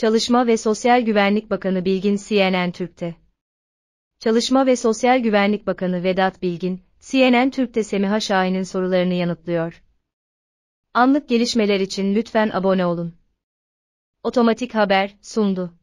Çalışma ve Sosyal Güvenlik Bakanı Bilgin CNN Türk'te. Çalışma ve Sosyal Güvenlik Bakanı Vedat Bilgin, CNN Türk'te Semiha Şahin'in sorularını yanıtlıyor. Anlık gelişmeler için lütfen abone olun. Otomatik Haber sundu.